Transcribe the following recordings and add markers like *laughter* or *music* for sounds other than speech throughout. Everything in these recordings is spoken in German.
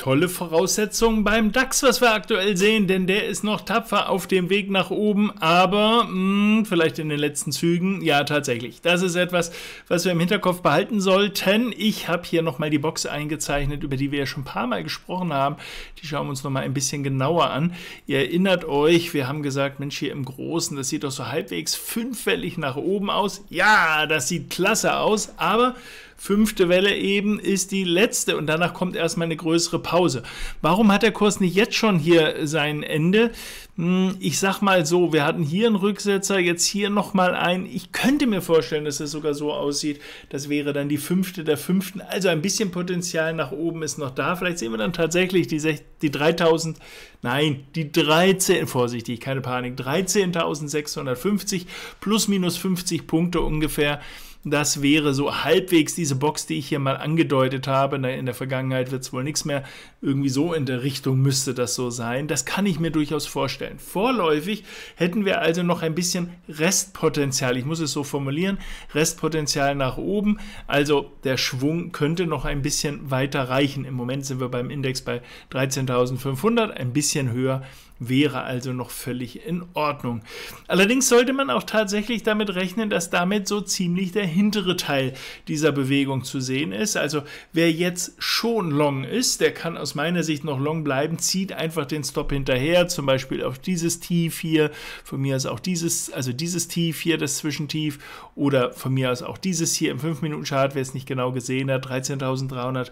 tolle Voraussetzungen beim DAX, was wir aktuell sehen, denn der ist noch tapfer auf dem Weg nach oben, aber mh, hm, vielleicht in den letzten Zügen, ja tatsächlich. Das ist etwas, was wir im Hinterkopf behalten sollten. Ich habe hier nochmal die Box eingezeichnet, über die wir ja schon ein paar Mal gesprochen haben. Die schauen wir uns nochmal ein bisschen genauer an. Ihr erinnert euch, wir haben gesagt, Mensch, hier im Großen, das sieht doch so halbwegs fünffällig nach oben aus. Ja, das sieht klasse aus, aber Fünfte Welle eben ist die letzte und danach kommt erstmal eine größere Pause. Warum hat der Kurs nicht jetzt schon hier sein Ende? Hm, ich sag mal so, wir hatten hier einen Rücksetzer, jetzt hier nochmal ein. Ich könnte mir vorstellen, dass es sogar so aussieht. Das wäre dann die fünfte der fünften. Also ein bisschen Potenzial nach oben ist noch da. Vielleicht sehen wir dann tatsächlich die, die 3000, nein, die 13, vorsichtig, keine Panik, 13.650 plus minus 50 Punkte ungefähr. Das wäre so halbwegs diese Box, die ich hier mal angedeutet habe. In der Vergangenheit wird es wohl nichts mehr. Irgendwie so in der Richtung müsste das so sein. Das kann ich mir durchaus vorstellen. Vorläufig hätten wir also noch ein bisschen Restpotenzial. Ich muss es so formulieren. Restpotenzial nach oben. Also der Schwung könnte noch ein bisschen weiter reichen. Im Moment sind wir beim Index bei 13.500, ein bisschen höher wäre also noch völlig in Ordnung. Allerdings sollte man auch tatsächlich damit rechnen, dass damit so ziemlich der hintere Teil dieser Bewegung zu sehen ist. Also wer jetzt schon long ist, der kann aus meiner Sicht noch long bleiben, zieht einfach den Stop hinterher, zum Beispiel auf dieses Tief hier, von mir aus auch dieses, also dieses Tief hier, das Zwischentief oder von mir aus auch dieses hier im 5-Minuten-Chart, wer es nicht genau gesehen hat, 13.300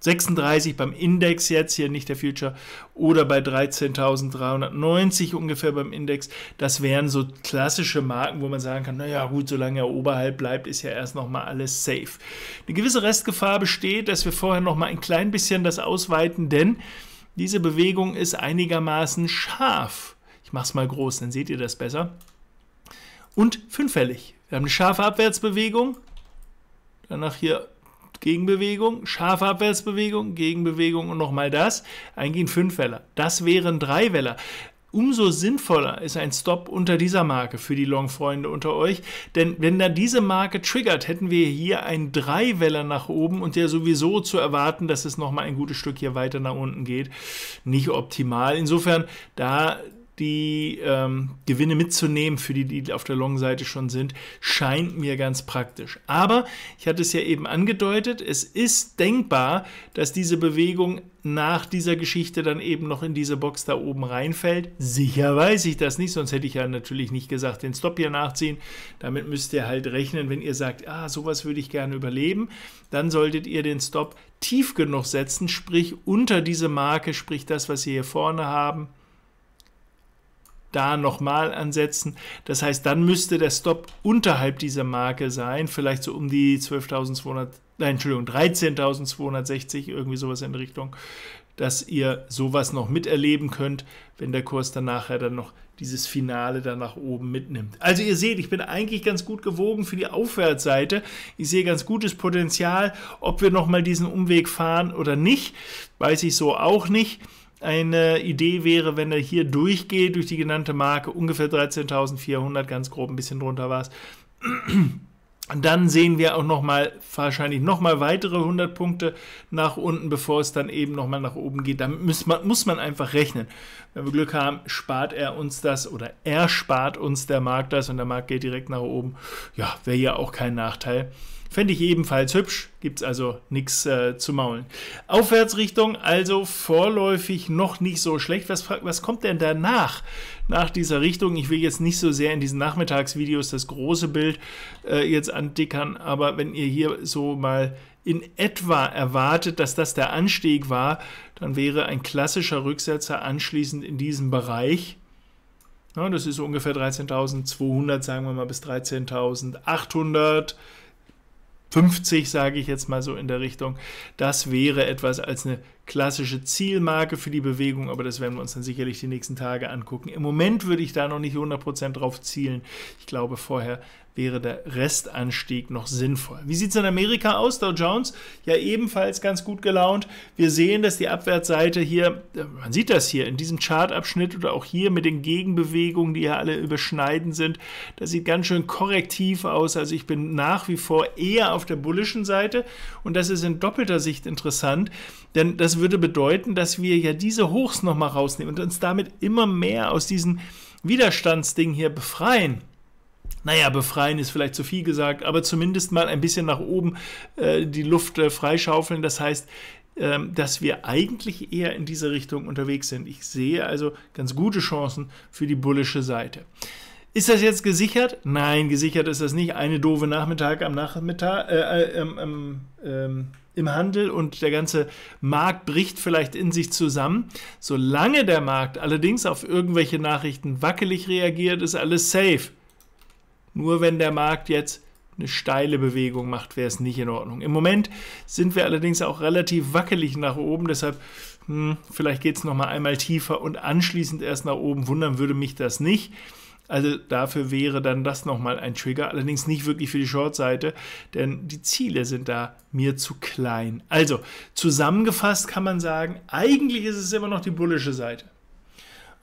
36 beim Index jetzt, hier nicht der Future, oder bei 13.390 ungefähr beim Index. Das wären so klassische Marken, wo man sagen kann, naja gut, solange er oberhalb bleibt, ist ja erst nochmal alles safe. Eine gewisse Restgefahr besteht, dass wir vorher nochmal ein klein bisschen das ausweiten, denn diese Bewegung ist einigermaßen scharf. Ich mache es mal groß, dann seht ihr das besser. Und fünffällig. Wir haben eine scharfe Abwärtsbewegung, danach hier Gegenbewegung, scharfe Abwärtsbewegung, Gegenbewegung und nochmal das. Eingehen fünf Weller. Das wären drei Weller. Umso sinnvoller ist ein Stop unter dieser Marke für die Long-Freunde unter euch, denn wenn da diese Marke triggert, hätten wir hier einen Dreiweller nach oben und der sowieso zu erwarten, dass es nochmal ein gutes Stück hier weiter nach unten geht, nicht optimal. Insofern, da die ähm, Gewinne mitzunehmen für die, die auf der Long-Seite schon sind, scheint mir ganz praktisch. Aber ich hatte es ja eben angedeutet, es ist denkbar, dass diese Bewegung nach dieser Geschichte dann eben noch in diese Box da oben reinfällt. Sicher weiß ich das nicht, sonst hätte ich ja natürlich nicht gesagt, den Stop hier nachziehen. Damit müsst ihr halt rechnen, wenn ihr sagt, ah, sowas würde ich gerne überleben, dann solltet ihr den Stop tief genug setzen, sprich unter diese Marke, sprich das, was ihr hier vorne haben, da nochmal ansetzen. Das heißt, dann müsste der Stop unterhalb dieser Marke sein, vielleicht so um die 12.200, nein, Entschuldigung, 13.260, irgendwie sowas in Richtung, dass ihr sowas noch miterleben könnt, wenn der Kurs dann nachher dann noch dieses Finale dann nach oben mitnimmt. Also ihr seht, ich bin eigentlich ganz gut gewogen für die Aufwärtsseite. Ich sehe ganz gutes Potenzial. Ob wir nochmal diesen Umweg fahren oder nicht, weiß ich so auch nicht. Eine Idee wäre, wenn er hier durchgeht durch die genannte Marke, ungefähr 13.400, ganz grob, ein bisschen drunter war es. Dann sehen wir auch nochmal, wahrscheinlich nochmal weitere 100 Punkte nach unten, bevor es dann eben nochmal nach oben geht. Damit muss man, muss man einfach rechnen. Wenn wir Glück haben, spart er uns das oder erspart uns der Markt das und der Markt geht direkt nach oben. Ja, wäre ja auch kein Nachteil. Fände ich ebenfalls hübsch, gibt es also nichts äh, zu maulen. Aufwärtsrichtung also vorläufig noch nicht so schlecht. Was, was kommt denn danach, nach dieser Richtung? Ich will jetzt nicht so sehr in diesen Nachmittagsvideos das große Bild äh, jetzt andickern, aber wenn ihr hier so mal in etwa erwartet, dass das der Anstieg war, dann wäre ein klassischer Rücksetzer anschließend in diesem Bereich. Ja, das ist ungefähr 13.200, sagen wir mal, bis 13.800. 50, sage ich jetzt mal so in der Richtung. Das wäre etwas als eine klassische Zielmarke für die Bewegung, aber das werden wir uns dann sicherlich die nächsten Tage angucken. Im Moment würde ich da noch nicht 100% drauf zielen. Ich glaube, vorher wäre der Restanstieg noch sinnvoll. Wie sieht es in Amerika aus? Dow Jones ja ebenfalls ganz gut gelaunt. Wir sehen, dass die Abwärtsseite hier, äh, man sieht das hier in diesem Chartabschnitt oder auch hier mit den Gegenbewegungen, die ja alle überschneiden sind, das sieht ganz schön korrektiv aus. Also ich bin nach wie vor eher auf der bullischen Seite und das ist in doppelter Sicht interessant, denn das würde bedeuten, dass wir ja diese Hochs nochmal rausnehmen und uns damit immer mehr aus diesem Widerstandsding hier befreien naja, befreien ist vielleicht zu viel gesagt, aber zumindest mal ein bisschen nach oben äh, die Luft äh, freischaufeln. Das heißt, ähm, dass wir eigentlich eher in diese Richtung unterwegs sind. Ich sehe also ganz gute Chancen für die bullische Seite. Ist das jetzt gesichert? Nein, gesichert ist das nicht. Eine doofe Nachmittag am Nachmittag, äh, äh ähm, ähm, ähm im Handel und der ganze Markt bricht vielleicht in sich zusammen. Solange der Markt allerdings auf irgendwelche Nachrichten wackelig reagiert, ist alles safe. Nur wenn der Markt jetzt eine steile Bewegung macht, wäre es nicht in Ordnung. Im Moment sind wir allerdings auch relativ wackelig nach oben, deshalb hm, vielleicht geht es nochmal einmal tiefer und anschließend erst nach oben. Wundern würde mich das nicht. Also dafür wäre dann das nochmal ein Trigger, allerdings nicht wirklich für die Short-Seite, denn die Ziele sind da mir zu klein. Also zusammengefasst kann man sagen, eigentlich ist es immer noch die bullische Seite.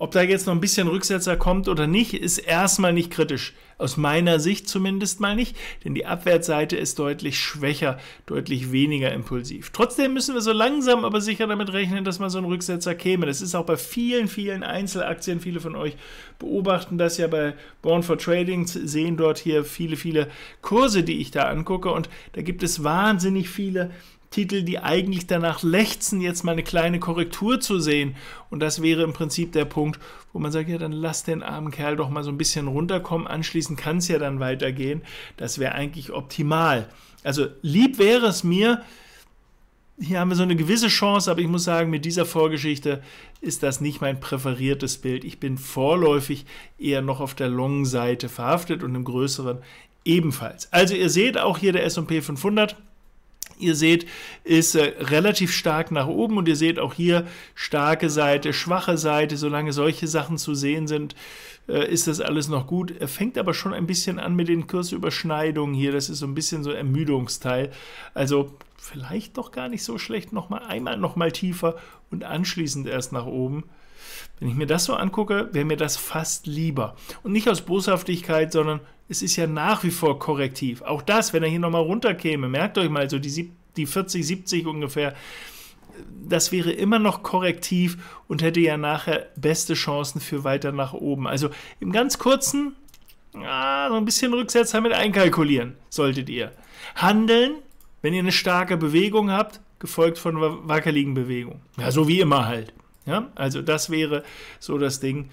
Ob da jetzt noch ein bisschen Rücksetzer kommt oder nicht, ist erstmal nicht kritisch. Aus meiner Sicht zumindest mal nicht, denn die Abwärtsseite ist deutlich schwächer, deutlich weniger impulsiv. Trotzdem müssen wir so langsam aber sicher damit rechnen, dass mal so ein Rücksetzer käme. Das ist auch bei vielen, vielen Einzelaktien. Viele von euch beobachten das ja bei Born for Trading, sehen dort hier viele, viele Kurse, die ich da angucke. Und da gibt es wahnsinnig viele Titel, die eigentlich danach lechzen, jetzt mal eine kleine Korrektur zu sehen. Und das wäre im Prinzip der Punkt, wo man sagt, ja, dann lass den armen Kerl doch mal so ein bisschen runterkommen. Anschließend kann es ja dann weitergehen. Das wäre eigentlich optimal. Also lieb wäre es mir, hier haben wir so eine gewisse Chance, aber ich muss sagen, mit dieser Vorgeschichte ist das nicht mein präferiertes Bild. Ich bin vorläufig eher noch auf der long Seite verhaftet und im größeren ebenfalls. Also ihr seht auch hier der S&P 500 ihr seht, ist äh, relativ stark nach oben und ihr seht auch hier starke Seite, schwache Seite. Solange solche Sachen zu sehen sind, äh, ist das alles noch gut. Er fängt aber schon ein bisschen an mit den Kursüberschneidungen hier. Das ist so ein bisschen so ein Ermüdungsteil. Also vielleicht doch gar nicht so schlecht. Nochmal einmal nochmal tiefer und anschließend erst nach oben. Wenn ich mir das so angucke, wäre mir das fast lieber. Und nicht aus Boshaftigkeit, sondern es ist ja nach wie vor korrektiv. Auch das, wenn er hier nochmal runterkäme, merkt euch mal so die, die 40, 70 ungefähr, das wäre immer noch korrektiv und hätte ja nachher beste Chancen für weiter nach oben. Also im ganz kurzen, ah, so ein bisschen Rücksetzer mit einkalkulieren solltet ihr. Handeln, wenn ihr eine starke Bewegung habt, gefolgt von einer wackeligen Bewegung. Ja, so wie immer halt. Ja? Also das wäre so das Ding.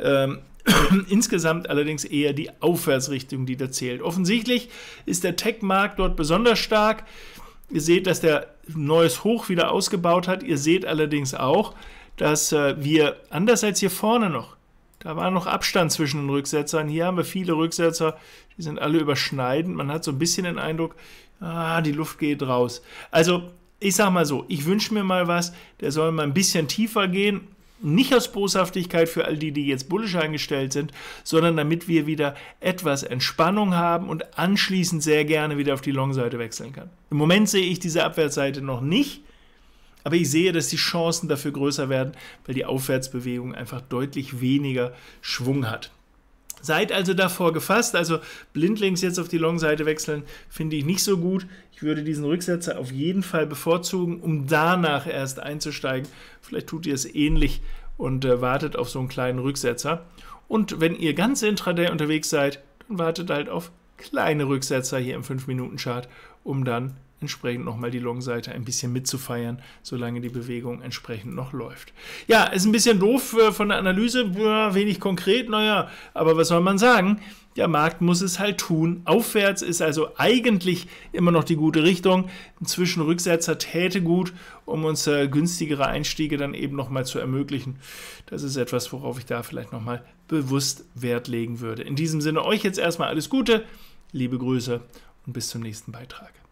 Ähm, *clears throat* insgesamt allerdings eher die Aufwärtsrichtung, die da zählt. Offensichtlich ist der Tech-Markt dort besonders stark. Ihr seht, dass der neues Hoch wieder ausgebaut hat. Ihr seht allerdings auch, dass äh, wir anders als hier vorne noch, da war noch Abstand zwischen den Rücksetzern. Hier haben wir viele Rücksetzer, die sind alle überschneidend. Man hat so ein bisschen den Eindruck, ah, die Luft geht raus. Also ich sag mal so, ich wünsche mir mal was, der soll mal ein bisschen tiefer gehen. Nicht aus Boshaftigkeit für all die, die jetzt bullisch eingestellt sind, sondern damit wir wieder etwas Entspannung haben und anschließend sehr gerne wieder auf die Long-Seite wechseln kann. Im Moment sehe ich diese Abwärtsseite noch nicht, aber ich sehe, dass die Chancen dafür größer werden, weil die Aufwärtsbewegung einfach deutlich weniger Schwung hat. Seid also davor gefasst. Also blindlings jetzt auf die Long-Seite wechseln, finde ich nicht so gut. Ich würde diesen Rücksetzer auf jeden Fall bevorzugen, um danach erst einzusteigen. Vielleicht tut ihr es ähnlich und äh, wartet auf so einen kleinen Rücksetzer. Und wenn ihr ganz intraday unterwegs seid, dann wartet halt auf kleine Rücksetzer hier im 5-Minuten-Chart, um dann entsprechend nochmal die Long-Seite ein bisschen mitzufeiern, solange die Bewegung entsprechend noch läuft. Ja, ist ein bisschen doof äh, von der Analyse, wenig konkret, naja, aber was soll man sagen? Der Markt muss es halt tun. Aufwärts ist also eigentlich immer noch die gute Richtung. Ein Zwischenrücksetzer täte gut, um uns äh, günstigere Einstiege dann eben nochmal zu ermöglichen. Das ist etwas, worauf ich da vielleicht nochmal bewusst Wert legen würde. In diesem Sinne euch jetzt erstmal alles Gute, liebe Grüße und bis zum nächsten Beitrag.